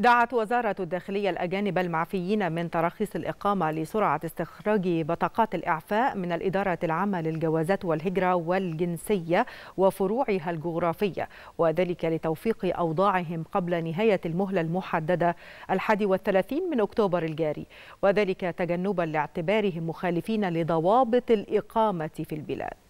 دعت وزارة الداخلية الأجانب المعفيين من تراخيص الإقامة لسرعة استخراج بطاقات الإعفاء من الإدارة العامة للجوازات والهجرة والجنسية وفروعها الجغرافية وذلك لتوفيق أوضاعهم قبل نهاية المهلة المحددة الحادي والثلاثين من أكتوبر الجاري وذلك تجنبا لاعتبارهم مخالفين لضوابط الإقامة في البلاد